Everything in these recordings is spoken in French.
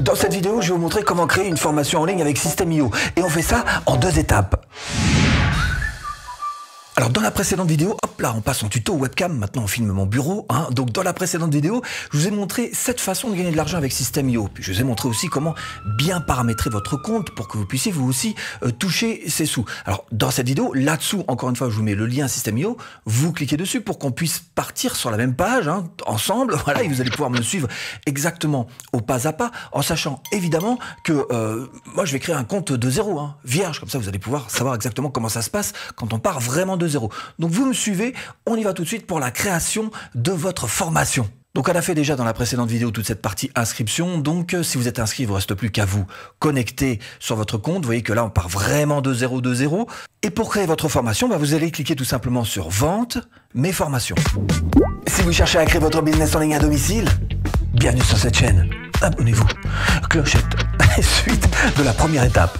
Dans cette vidéo, je vais vous montrer comment créer une formation en ligne avec System.io. Et on fait ça en deux étapes. Alors dans la précédente vidéo, hop là, on passe en tuto webcam, maintenant on filme mon bureau. Hein. Donc dans la précédente vidéo, je vous ai montré cette façon de gagner de l'argent avec System.io. Puis je vous ai montré aussi comment bien paramétrer votre compte pour que vous puissiez vous aussi euh, toucher ses sous. Alors dans cette vidéo, là-dessous, encore une fois, je vous mets le lien System.io, vous cliquez dessus pour qu'on puisse partir sur la même page, hein, ensemble, voilà, et vous allez pouvoir me suivre exactement au pas à pas, en sachant évidemment que euh, moi je vais créer un compte de zéro, hein. vierge, comme ça vous allez pouvoir savoir exactement comment ça se passe quand on part vraiment de donc vous me suivez, on y va tout de suite pour la création de votre formation. Donc on a fait déjà dans la précédente vidéo toute cette partie inscription, donc euh, si vous êtes inscrit, il vous reste plus qu'à vous connecter sur votre compte. Vous voyez que là on part vraiment de 0 de 0. Et pour créer votre formation, bah, vous allez cliquer tout simplement sur Vente, mes formations. Si vous cherchez à créer votre business en ligne à domicile, bienvenue sur cette chaîne. Abonnez-vous. Clochette. Suite de la première étape.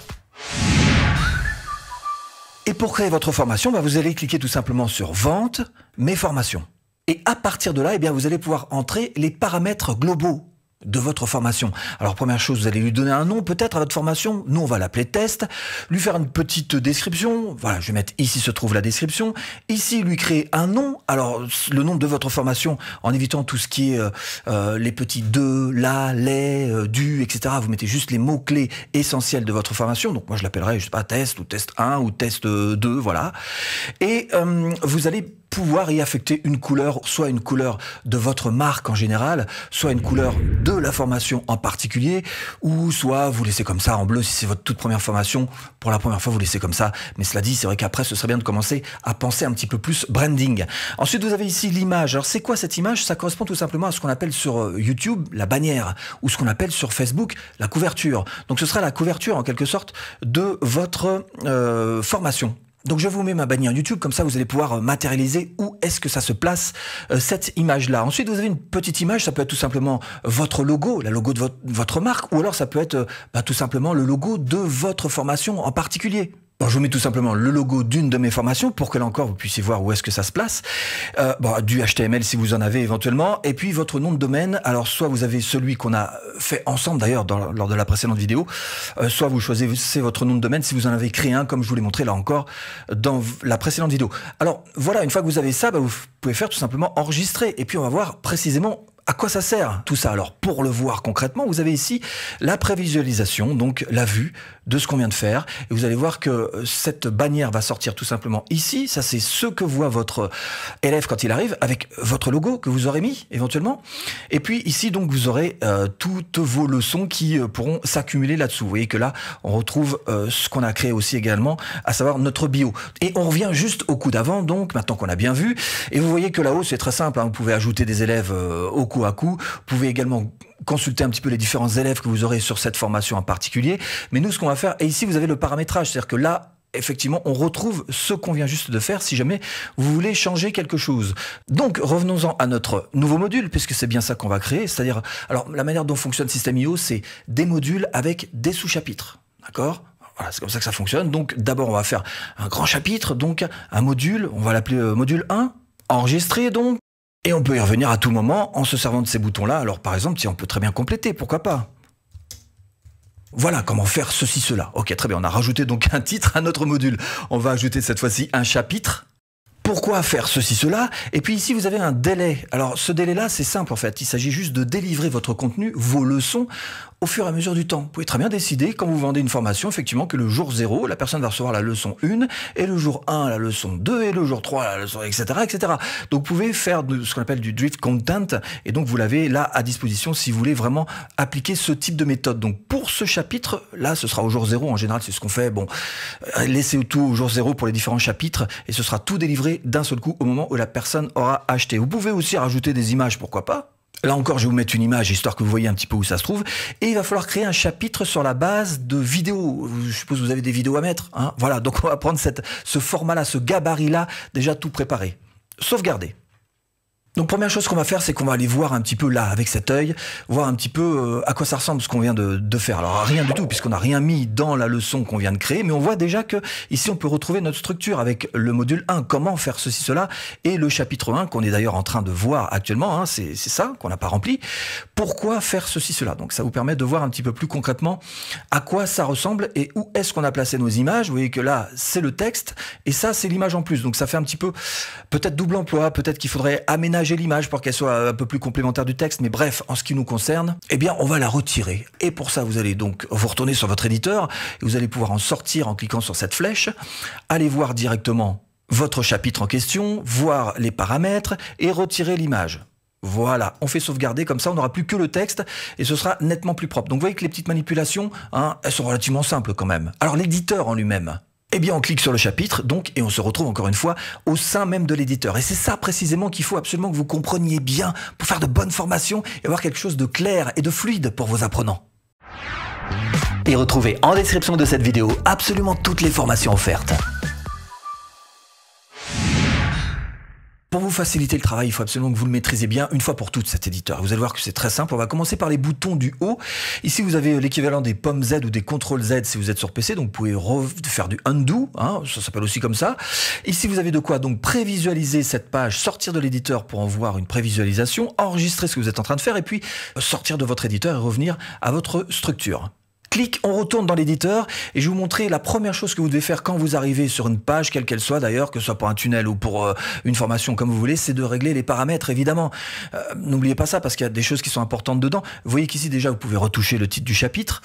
Et pour créer votre formation, bah, vous allez cliquer tout simplement sur Vente, mes formations. Et à partir de là, eh vous allez pouvoir entrer les paramètres globaux de votre formation. Alors première chose, vous allez lui donner un nom peut-être à votre formation. Nous, on va l'appeler test. Lui faire une petite description. Voilà, je vais mettre ici se trouve la description. Ici, lui créer un nom. Alors le nom de votre formation, en évitant tout ce qui est euh, euh, les petits de, la, les, euh, du, etc. Vous mettez juste les mots-clés essentiels de votre formation. Donc moi, je l'appellerai, je pas, test ou test 1 ou test 2, voilà. Et vous allez pouvoir y affecter une couleur, soit une couleur de votre marque en général, soit une couleur de la formation en particulier, ou soit vous laissez comme ça en bleu si c'est votre toute première formation, pour la première fois vous laissez comme ça, mais cela dit c'est vrai qu'après ce serait bien de commencer à penser un petit peu plus branding. Ensuite vous avez ici l'image, alors c'est quoi cette image Ça correspond tout simplement à ce qu'on appelle sur euh, YouTube la bannière, ou ce qu'on appelle sur Facebook la couverture. Donc ce sera la couverture en quelque sorte de votre euh, formation. Donc je vous mets ma bannière YouTube, comme ça vous allez pouvoir euh, matérialiser où est-ce que ça se place, euh, cette image-là. Ensuite, vous avez une petite image, ça peut être tout simplement euh, votre logo, la logo de votre, marque, ou alors ça peut être bah, tout simplement le logo de votre formation en particulier je vous mets tout simplement le logo d'une de mes formations pour que là encore vous puissiez voir où est-ce que ça se place. Euh, bon, du HTML si vous en avez éventuellement. Et puis votre nom de domaine. Alors soit vous avez celui qu'on a fait ensemble d'ailleurs lors de la précédente vidéo, euh, soit vous choisissez votre nom de domaine si vous en avez créé un comme je vous l'ai montré là encore dans la précédente vidéo. Alors voilà, une fois que vous avez ça, bah, vous pouvez faire tout simplement enregistrer. Et puis on va voir précisément à quoi ça sert tout ça Alors, pour le voir concrètement, vous avez ici la prévisualisation, donc la vue de ce qu'on vient de faire. Et vous allez voir que euh, cette bannière va sortir tout simplement ici. Ça, c'est ce que voit votre élève quand il arrive, avec votre logo que vous aurez mis éventuellement. Et puis ici, donc, vous aurez euh, toutes vos leçons qui euh, pourront s'accumuler là-dessous. Vous voyez que là, on retrouve ce qu'on a créé aussi également, à savoir notre bio. Et on revient juste au coup d'avant, donc, maintenant qu'on a bien vu. Et vous voyez que là-haut, c'est très simple. Hein. vous pouvez ajouter des élèves au cours à coup. Vous pouvez également consulter un petit peu les différents élèves que vous aurez sur cette formation en particulier. Mais nous, ce qu'on va faire, et ici, vous avez le paramétrage, c'est-à-dire que là, effectivement, on retrouve ce qu'on vient juste de faire si jamais vous voulez changer quelque chose. Donc, revenons-en à notre nouveau module, puisque c'est bien ça qu'on va créer. C'est-à-dire, alors, la manière dont fonctionne System.io, c'est des modules avec des sous-chapitres. D'accord voilà, c'est comme ça que ça fonctionne. Donc, d'abord, on va faire un grand chapitre, donc un module, on va l'appeler euh, module 1, Enregistrer donc, et on peut y revenir à tout moment en se servant de ces boutons-là. Alors par exemple, si on peut très bien compléter, pourquoi pas voilà comment faire ceci, cela. Ok, très bien, on a rajouté donc un titre à notre module. On va ajouter cette fois-ci un chapitre. Pourquoi faire ceci, cela Et puis ici, vous avez un délai. Alors ce délai-là, c'est simple en fait. Il s'agit juste de délivrer votre contenu, vos leçons, au fur et à mesure du temps. Vous pouvez très bien décider, quand vous vendez une formation, effectivement, que le jour 0, la personne va recevoir la leçon 1, et le jour 1, la leçon 2, et le jour 3, la leçon, etc. etc. Donc vous pouvez faire ce qu'on appelle du drift content, et donc vous l'avez là à disposition si vous voulez vraiment appliquer ce type de méthode. Donc pour ce chapitre, là ce sera au jour 0, en général c'est ce qu'on fait, bon, euh, laissez tout au jour 0 pour les différents chapitres, et ce sera tout délivré d'un seul coup au moment où la personne aura acheté. Vous pouvez aussi rajouter des images, pourquoi pas Là encore, je vais vous mettre une image, histoire que vous voyez un petit peu où ça se trouve. Et il va falloir créer un chapitre sur la base de vidéos. Je suppose que vous avez des vidéos à mettre. Hein voilà, donc on va prendre ce format-là, ce gabarit-là, déjà tout préparé. Sauvegarder. Donc première chose qu'on va faire, c'est qu'on va aller voir un petit peu là, avec cet œil, voir un petit peu euh, à quoi ça ressemble ce qu'on vient de, faire. Alors rien du tout, puisqu'on n'a rien mis dans la leçon qu'on vient de créer, mais on voit déjà que ici on peut retrouver notre structure avec le module 1, comment faire ceci, cela, et le chapitre 1 qu'on est d'ailleurs en train de voir actuellement, hein. c'est ça qu'on n'a pas rempli, pourquoi faire ceci, cela. Donc ça vous permet de voir un petit peu plus concrètement à quoi ça ressemble et où est-ce qu'on a placé nos images. Vous voyez que là, c'est le texte, et ça, c'est l'image en plus. Donc ça fait un petit peu peut-être double emploi, peut-être qu'il faudrait aménager l'image pour qu'elle soit un peu plus complémentaire du texte, mais bref, en ce qui nous concerne, eh bien, on va la retirer. Et pour ça, vous allez donc vous retourner sur votre éditeur et vous allez pouvoir en sortir en cliquant sur cette flèche, aller voir directement votre chapitre en question, voir les paramètres et retirer l'image. Voilà, on fait sauvegarder, comme ça on n'aura plus que le texte et ce sera nettement plus propre. Donc vous voyez que les petites manipulations, hein, elles sont relativement simples quand même. Alors l'éditeur en lui-même, eh bien, on clique sur le chapitre, donc, et on se retrouve encore une fois au sein même de l'éditeur. Et c'est ça précisément qu'il faut absolument que vous compreniez bien pour faire de bonnes formations et avoir quelque chose de clair et de fluide pour vos apprenants. Et retrouvez en description de cette vidéo absolument toutes les formations offertes. Pour vous faciliter le travail, il faut absolument que vous le maîtrisez bien une fois pour toutes cet éditeur. Vous allez voir que c'est très simple. On va commencer par les boutons du haut. Ici, vous avez l'équivalent des pommes Z ou des contrôles Z si vous êtes sur PC. Donc, vous pouvez faire du undo. Hein, ça s'appelle aussi comme ça. Ici, vous avez de quoi donc prévisualiser cette page, sortir de l'éditeur pour en voir une prévisualisation, enregistrer ce que vous êtes en train de faire et puis sortir de votre éditeur et revenir à votre structure. Clic, on retourne dans l'éditeur et je vais vous montrer la première chose que vous devez faire quand vous arrivez sur une page, quelle qu'elle soit d'ailleurs, que ce soit pour un tunnel ou pour euh, une formation comme vous voulez, c'est de régler les paramètres évidemment. Euh, n'oubliez pas ça parce qu'il y a des choses qui sont importantes dedans. Vous voyez qu'ici déjà vous pouvez retoucher le titre du chapitre,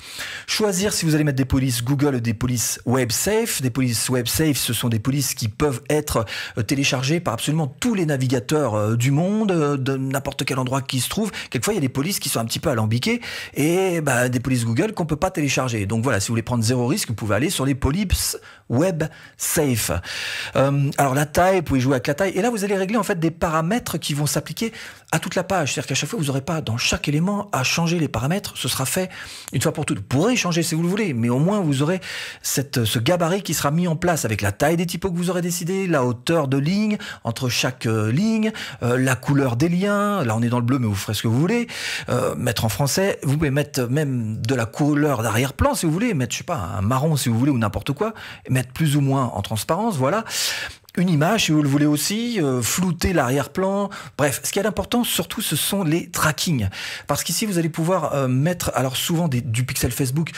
choisir si vous allez mettre des polices Google ou des polices Web Safe, Des polices Web Safe, ce sont des polices qui peuvent être euh, téléchargées par absolument tous les navigateurs du monde, de n'importe quel endroit qui se trouve. Quelquefois il y a des polices qui sont un petit peu alambiquées et bah, des polices Google qu'on peut pas télécharger. Donc voilà, si vous voulez prendre zéro risque, vous pouvez aller sur les Polyps Web Safe. Euh, alors la taille, vous pouvez jouer avec la taille. Et là, vous allez régler en fait des paramètres qui vont s'appliquer à toute la page. C'est-à-dire qu'à chaque fois, vous n'aurez pas dans chaque élément à changer les paramètres. Ce sera fait une fois pour toutes. Vous pourrez changer si vous le voulez, mais au moins vous aurez cette, ce gabarit qui sera mis en place avec la taille des typos que vous aurez décidé, la hauteur de ligne entre chaque euh, ligne, euh, la couleur des liens. Là, on est dans le bleu, mais vous ferez ce que vous voulez. Euh, mettre en français, vous pouvez mettre même de la couleur d'arrière-plan si vous voulez, mettre, je sais pas, un marron si vous voulez ou n'importe quoi, mettre plus ou moins en transparence, voilà une image si vous le voulez aussi, euh, flouter l'arrière-plan. Bref, ce qui est important surtout, ce sont les trackings. Parce qu'ici, vous allez pouvoir euh, mettre, alors souvent des, du pixel Facebook,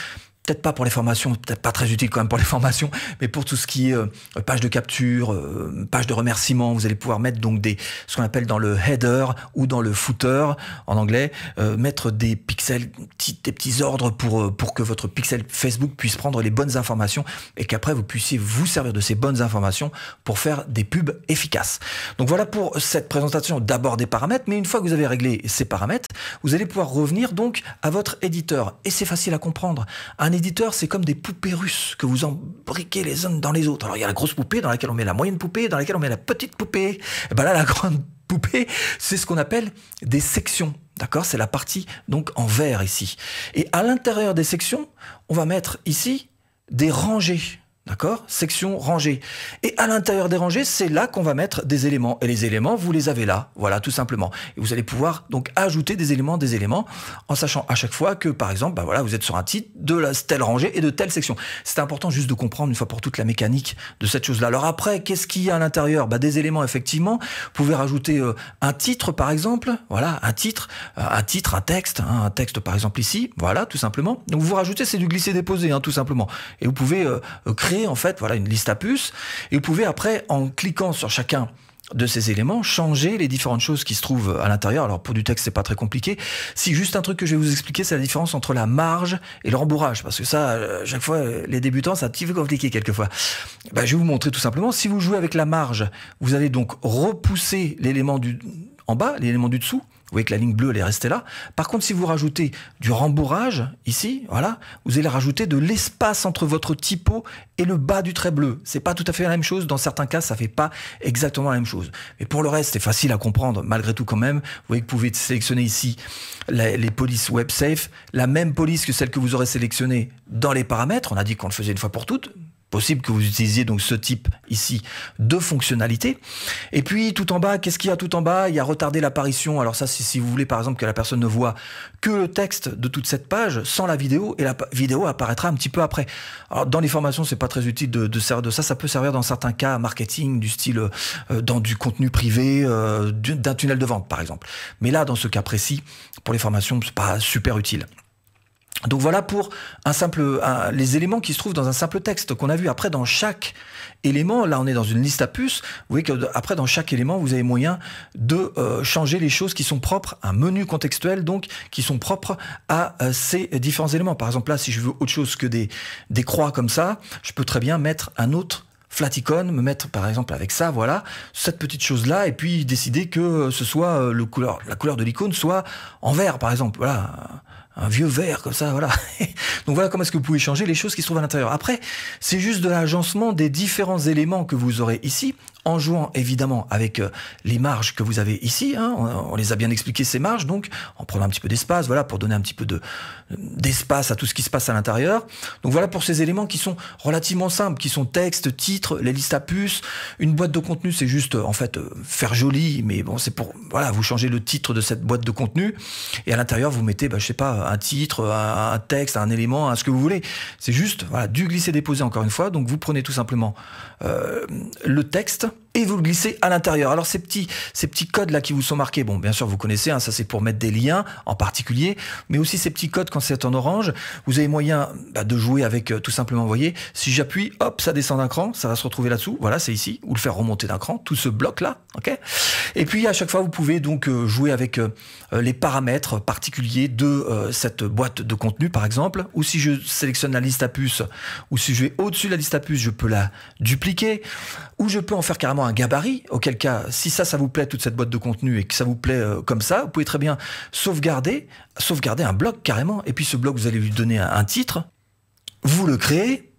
peut-être pas pour les formations, peut-être pas très utile quand même pour les formations, mais pour tout ce qui est euh, page de capture, euh, page de remerciement, vous allez pouvoir mettre donc des ce qu'on appelle dans le header ou dans le footer en anglais, euh, mettre des pixels, des petits ordres pour pour que votre pixel Facebook puisse prendre les bonnes informations et qu'après vous puissiez vous servir de ces bonnes informations pour faire des pubs efficaces. Donc voilà pour cette présentation d'abord des paramètres, mais une fois que vous avez réglé ces paramètres, vous allez pouvoir revenir donc à votre éditeur et c'est facile à comprendre. L'éditeur, c'est comme des poupées russes que vous embriquez les unes dans les autres. Alors il y a la grosse poupée dans laquelle on met la moyenne poupée, dans laquelle on met la petite poupée. Et eh ben là, la grande poupée, c'est ce qu'on appelle des sections. D'accord C'est la partie donc en vert ici. Et à l'intérieur des sections, on va mettre ici des rangées. D'accord Section rangée. Et à l'intérieur des rangées, c'est là qu'on va mettre des éléments. Et les éléments, vous les avez là. Voilà, tout simplement. Et vous allez pouvoir donc ajouter des éléments, des éléments, en sachant à chaque fois que, par exemple, bah voilà, vous êtes sur un titre de telle rangée et de telle section. C'est important juste de comprendre une fois pour toute la mécanique de cette chose-là. Alors après, qu'est-ce qu'il y a à l'intérieur bah, Des éléments, effectivement. Vous pouvez rajouter euh, un titre, par exemple. Voilà, un titre, euh, un titre, un texte. Hein. un texte, par exemple, ici. Voilà, tout simplement. Donc vous rajoutez, c'est du glisser-déposer, hein, tout simplement. Et vous pouvez euh, créer en fait voilà une liste à puces et vous pouvez après en cliquant sur chacun de ces éléments, changer les différentes choses qui se trouvent à l'intérieur. Alors pour du texte, c'est pas très compliqué. Si juste un truc que je vais vous expliquer, c'est la différence entre la marge et le rembourrage, parce que ça, euh, chaque fois, euh, les débutants, ça un petit peu compliqué quelquefois. Bah, je vais vous montrer tout simplement. Si vous jouez avec la marge, vous allez donc repousser l'élément du en bas, l'élément du dessous, vous voyez que la ligne bleue, elle est restée là. Par contre, si vous rajoutez du rembourrage, ici, voilà, vous allez rajouter de l'espace entre votre typo et le bas du trait bleu. C'est pas tout à fait la même chose. Dans certains cas, ça fait pas exactement la même chose. Mais pour le reste, c'est facile à comprendre, malgré tout quand même. Vous voyez que vous pouvez sélectionner ici les, polices web safe, la même police que celle que vous aurez sélectionnée dans les paramètres. On a dit qu'on le faisait une fois pour toutes que vous utilisiez donc ce type ici de fonctionnalité. Et puis tout en bas, qu'est-ce qu'il y a tout en bas Il y a retarder l'apparition. Alors ça, si vous voulez par exemple que la personne ne voit que le texte de toute cette page sans la vidéo, et la vidéo apparaîtra un petit peu après. Alors dans les formations, c'est pas très utile de, servir de ça. Ça peut servir dans certains cas marketing du style euh, euh, dans du contenu privé euh, d'un tunnel de vente par exemple. Mais là, dans ce cas précis, pour les formations, c'est pas super utile. Donc voilà pour un simple, les éléments qui se trouvent dans un simple texte qu'on a vu. Après, dans chaque élément, là on est dans une liste à puces, vous voyez qu'après dans chaque élément, vous avez moyen de euh, changer les choses qui sont propres, un menu contextuel donc, qui sont propres à euh, ces différents éléments. Par exemple là, si je veux autre chose que des, croix comme ça, je peux très bien mettre un autre flat Flaticon, me mettre par exemple avec ça, voilà, cette petite chose-là, et puis décider que ce soit euh, le couleur, la couleur de l'icône soit en vert, par exemple. Voilà, un vieux verre comme ça, voilà. Donc voilà comment est-ce que vous pouvez changer les choses qui se trouvent à l'intérieur. Après, c'est juste de l'agencement des différents éléments que vous aurez ici, en jouant évidemment avec euh, les marges que vous avez ici. Hein. On, les a bien expliqué ces marges, donc en prenant un petit peu d'espace, voilà, pour donner un petit peu de d'espace à tout ce qui se passe à l'intérieur. Donc voilà pour ces éléments qui sont relativement simples, qui sont texte, titre, les listes à puces, une boîte de contenu, c'est juste euh, en fait euh, faire joli, mais bon, c'est pour voilà, vous changez le titre de cette boîte de contenu et à l'intérieur vous mettez, je bah, je sais pas un titre, un, texte, un élément, à ce que vous voulez. C'est juste du glisser-déposer encore une fois. Donc vous prenez tout simplement euh, le texte, et vous le glissez à l'intérieur. Alors ces petits, ces petits codes là qui vous sont marqués, bon bien sûr vous connaissez, hein, ça c'est pour mettre des liens en particulier, mais aussi ces petits codes quand c'est en orange, vous avez moyen bah, de jouer avec euh, tout simplement, vous voyez, si j'appuie, hop, ça descend d'un cran, ça va se retrouver là-dessous, voilà c'est ici, ou le faire remonter d'un cran, tout ce bloc là, ok Et puis à chaque fois vous pouvez donc euh, jouer avec euh, les paramètres particuliers de cette boîte de contenu par exemple, ou si je sélectionne la liste à puces ou si je vais au-dessus de la liste à puces, je peux la dupliquer, ou je peux en faire carrément un gabarit, auquel cas, si ça, ça vous plaît, toute cette boîte de contenu, et que ça vous plaît euh, comme ça, vous pouvez très bien sauvegarder, sauvegarder un bloc carrément, et puis ce bloc vous allez lui donner un, un titre, vous le créez,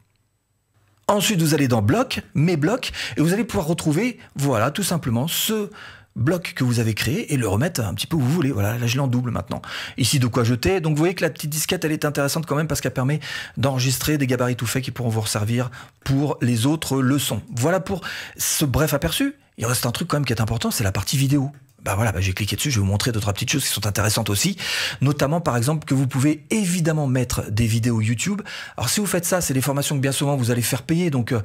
ensuite vous allez dans bloc, mes blocs, et vous allez pouvoir retrouver, voilà, tout simplement, ce bloc que vous avez créé et le remettre un petit peu où vous voulez. Voilà, là je en double maintenant. Ici de quoi jeter. Donc vous voyez que la petite disquette elle est intéressante quand même parce qu'elle permet d'enregistrer des gabarits tout faits qui pourront vous servir pour les autres leçons. Voilà pour ce bref aperçu. Il reste un truc quand même qui est important, c'est la partie vidéo bah voilà, ben j'ai cliqué dessus, je vais vous montrer d'autres petites choses qui sont intéressantes aussi. Notamment, par exemple, que vous pouvez évidemment mettre des vidéos YouTube. Alors, si vous faites ça, c'est des formations que bien souvent vous allez faire payer. Donc, euh,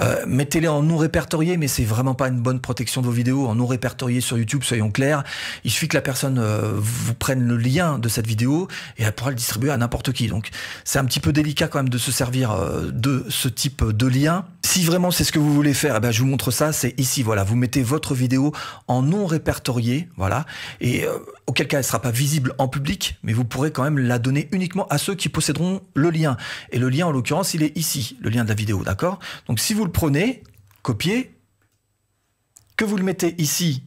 euh, mettez-les en non répertorié, mais c'est vraiment pas une bonne protection de vos vidéos en non répertorié sur YouTube, soyons clairs. Il suffit que la personne euh, vous prenne le lien de cette vidéo et elle pourra le distribuer à n'importe qui. Donc, c'est un petit peu délicat quand même de se servir de ce type de lien. Si vraiment c'est ce que vous voulez faire, eh ben, je vous montre ça, c'est ici. Voilà, vous mettez votre vidéo en non répertorié voilà, et euh, auquel cas elle sera pas visible en public, mais vous pourrez quand même la donner uniquement à ceux qui posséderont le lien. Et le lien, en l'occurrence, il est ici, le lien de la vidéo, d'accord Donc si vous le prenez, copiez, que vous le mettez ici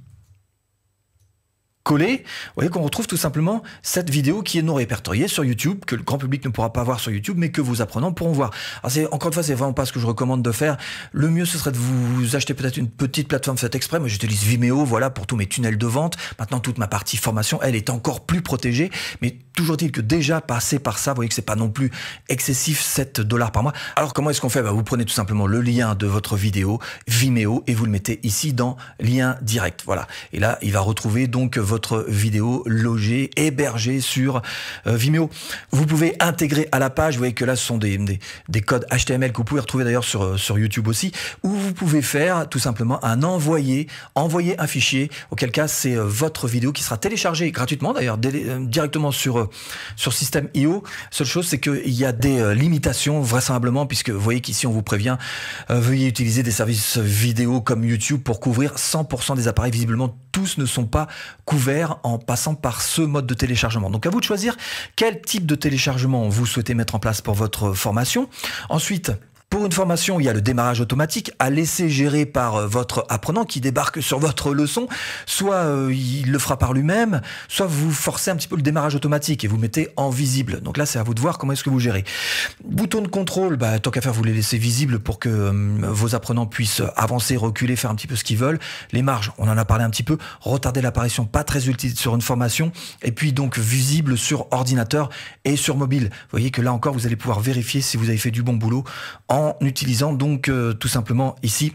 coller, vous voyez qu'on retrouve tout simplement cette vidéo qui est non répertoriée sur YouTube, que le grand public ne pourra pas voir sur YouTube, mais que vos apprenants pourront voir. Alors c'est, encore une fois, c'est vraiment pas ce que je recommande de faire. Le mieux, ce serait de vous acheter peut-être une petite plateforme faite exprès. Moi, j'utilise Vimeo, voilà, pour tous mes tunnels de vente. Maintenant, toute ma partie formation, elle est encore plus protégée, mais Toujours dit que déjà passé par ça, vous voyez que c'est pas non plus excessif 7 dollars par mois. Alors comment est-ce qu'on fait bah, Vous prenez tout simplement le lien de votre vidéo Vimeo et vous le mettez ici dans lien direct. Voilà. Et là, il va retrouver donc votre vidéo logée, hébergée sur euh, Vimeo. Vous pouvez intégrer à la page, vous voyez que là ce sont des, des, codes HTML que vous pouvez retrouver d'ailleurs sur, euh, sur YouTube aussi, où vous pouvez faire tout simplement un envoyer, envoyer un fichier, auquel cas c'est euh, votre vidéo qui sera téléchargée gratuitement d'ailleurs, directement sur sur, système IO. Seule chose, c'est qu'il y a des euh, limitations, vraisemblablement, puisque vous voyez qu'ici, on vous prévient, euh, veuillez utiliser des services vidéo comme YouTube pour couvrir 100% des appareils. Visiblement, tous ne sont pas couverts en passant par ce mode de téléchargement. Donc, à vous de choisir quel type de téléchargement vous souhaitez mettre en place pour votre formation. Ensuite, pour une formation, il y a le démarrage automatique à laisser gérer par euh, votre apprenant qui débarque sur votre leçon. Soit euh, il le fera par lui-même, soit vous forcez un petit peu le démarrage automatique et vous mettez en visible. Donc là, c'est à vous de voir comment est-ce que vous gérez. Bouton de contrôle, bah, tant qu'à faire, vous les laissez visibles pour que euh, vos apprenants puissent avancer, reculer, faire un petit peu ce qu'ils veulent. Les marges, on en a parlé un petit peu. Retarder l'apparition, pas très utile sur une formation. Et puis donc visible sur ordinateur et sur mobile. Vous voyez que là encore, vous allez pouvoir vérifier si vous avez fait du bon boulot en en utilisant donc euh, tout simplement ici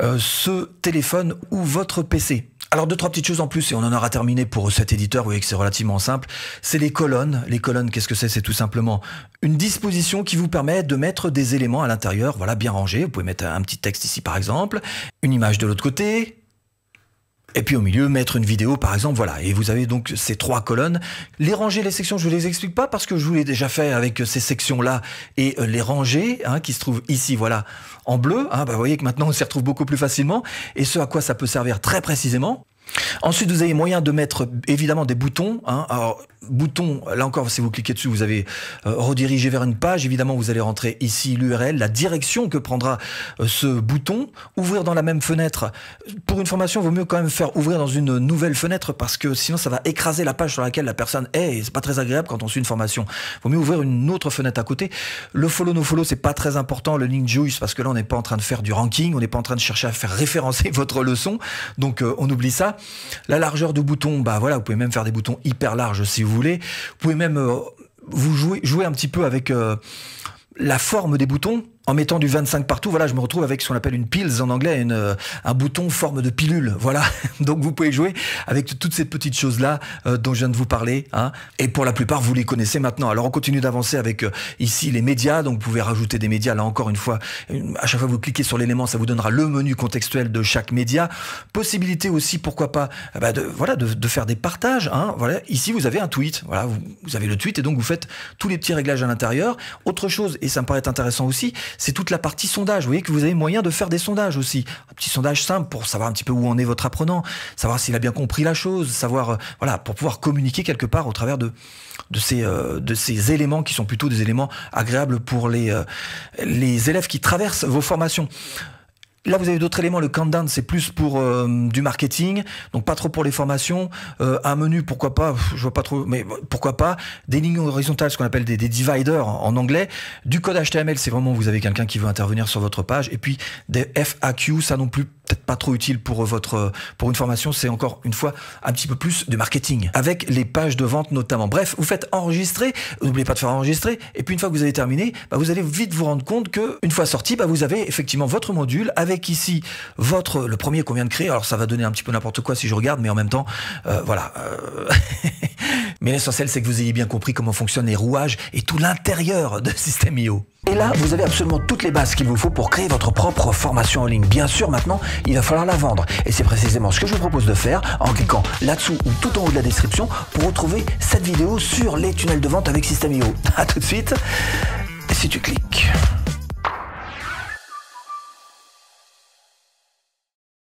euh, ce téléphone ou votre PC. Alors deux trois petites choses en plus et on en aura terminé pour cet éditeur. Vous voyez que c'est relativement simple. C'est les colonnes. Les colonnes, qu'est-ce que c'est C'est tout simplement une disposition qui vous permet de mettre des éléments à l'intérieur, voilà bien rangés. Vous pouvez mettre un petit texte ici par exemple, une image de l'autre côté, et puis au milieu, mettre une vidéo par exemple, voilà. Et vous avez donc ces trois colonnes. Les ranger, les sections, je ne vous les explique pas parce que je vous l'ai déjà fait avec ces sections-là et euh, les ranger, hein, qui se trouvent ici, voilà, en bleu. Hein. bah vous voyez que maintenant on s'y retrouve beaucoup plus facilement. Et ce à quoi ça peut servir très précisément, Ensuite, vous avez moyen de mettre évidemment des boutons. Hein. Alors, boutons, là encore, si vous cliquez dessus, vous avez euh, redirigé vers une page. Évidemment, vous allez rentrer ici l'URL, la direction que prendra euh, ce bouton. Ouvrir dans la même fenêtre. Pour une formation, il vaut mieux quand même faire ouvrir dans une nouvelle fenêtre parce que sinon, ça va écraser la page sur laquelle la personne est. Et c'est pas très agréable quand on suit une formation. Il vaut mieux ouvrir une autre fenêtre à côté. Le follow, no follow, c'est pas très important. Le link juice, parce que là, on n'est pas en train de faire du ranking. On n'est pas en train de chercher à faire référencer votre leçon. Donc, euh, on oublie ça. La largeur de bouton, bah voilà, vous pouvez même faire des boutons hyper larges si vous voulez. Vous pouvez même euh, vous jouer, jouer un petit peu avec euh, la forme des boutons en mettant du 25 partout, voilà, je me retrouve avec ce qu'on appelle une pills en anglais, euh, un bouton forme de pilule. Voilà. Donc vous pouvez jouer avec toutes ces petites choses-là euh, dont je viens de vous parler. Hein. Et pour la plupart, vous les connaissez maintenant. Alors on continue d'avancer avec euh, ici les médias. Donc vous pouvez rajouter des médias. Là encore une fois, à chaque fois que vous cliquez sur l'élément, ça vous donnera le menu contextuel de chaque média. Possibilité aussi, pourquoi pas, eh ben, de, voilà, de, faire des partages. Hein. Voilà. Ici, vous avez un tweet. Voilà, vous avez le tweet et donc vous faites tous les petits réglages à l'intérieur. Autre chose, et ça me paraît intéressant aussi, c'est toute la partie sondage. Vous voyez que vous avez moyen de faire des sondages aussi. Un petit sondage simple pour savoir un petit peu où en est votre apprenant, savoir s'il a bien compris la chose, savoir, euh, voilà, pour pouvoir communiquer quelque part au travers de, de, ces, euh, de ces éléments qui sont plutôt des éléments agréables pour les, euh, les élèves qui traversent vos formations. Là, vous avez d'autres éléments. Le countdown, c'est plus pour euh, du marketing, donc pas trop pour les formations. Euh, un menu, pourquoi pas Je vois pas trop, mais pourquoi pas Des lignes horizontales, ce qu'on appelle des dividers en anglais. Du code HTML, c'est vraiment vous avez quelqu'un qui veut intervenir sur votre page. Et puis des FAQ, ça non plus peut-être pas trop utile pour euh, votre euh, pour une formation, c'est encore une fois un petit peu plus de marketing avec les pages de vente notamment. Bref, vous faites enregistrer, n'oubliez pas de faire enregistrer et puis une fois que vous avez terminé, bah, vous allez vite vous rendre compte que une fois sorti, bah, vous avez effectivement votre module avec ici votre le premier qu'on vient de créer. Alors ça va donner un petit peu n'importe quoi si je regarde, mais en même temps, euh, voilà. Mais l'essentiel, c'est que vous ayez bien compris comment fonctionnent les rouages et tout l'intérieur de Système IO. Et là, vous avez absolument toutes les bases qu'il vous faut pour créer votre propre formation en ligne. Bien sûr, maintenant, il va falloir la vendre. Et c'est précisément ce que je vous propose de faire en cliquant là-dessous ou tout en haut de la description pour retrouver cette vidéo sur les tunnels de vente avec Systemio. A tout de suite si tu cliques.